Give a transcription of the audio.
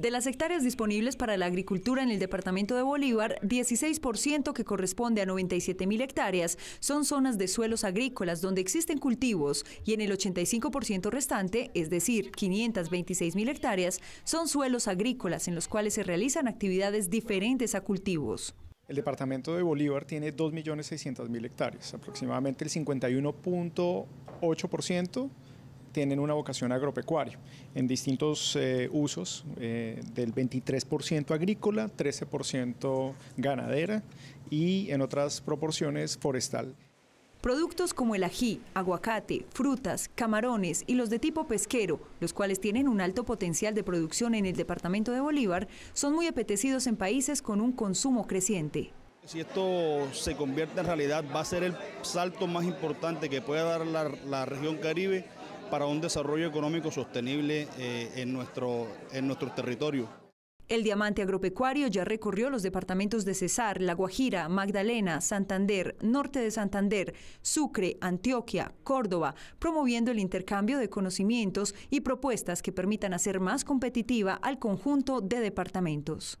De las hectáreas disponibles para la agricultura en el departamento de Bolívar, 16% que corresponde a 97 mil hectáreas son zonas de suelos agrícolas donde existen cultivos y en el 85% restante, es decir, 526 mil hectáreas, son suelos agrícolas en los cuales se realizan actividades diferentes a cultivos. El departamento de Bolívar tiene 2.600.000 hectáreas, aproximadamente el 51.8% tienen una vocación agropecuaria en distintos eh, usos, eh, del 23% agrícola, 13% ganadera y en otras proporciones forestal. Productos como el ají, aguacate, frutas, camarones y los de tipo pesquero, los cuales tienen un alto potencial de producción en el departamento de Bolívar, son muy apetecidos en países con un consumo creciente. Si esto se convierte en realidad, va a ser el salto más importante que pueda dar la, la región Caribe para un desarrollo económico sostenible eh, en, nuestro, en nuestro territorio. El diamante agropecuario ya recorrió los departamentos de Cesar, La Guajira, Magdalena, Santander, Norte de Santander, Sucre, Antioquia, Córdoba, promoviendo el intercambio de conocimientos y propuestas que permitan hacer más competitiva al conjunto de departamentos.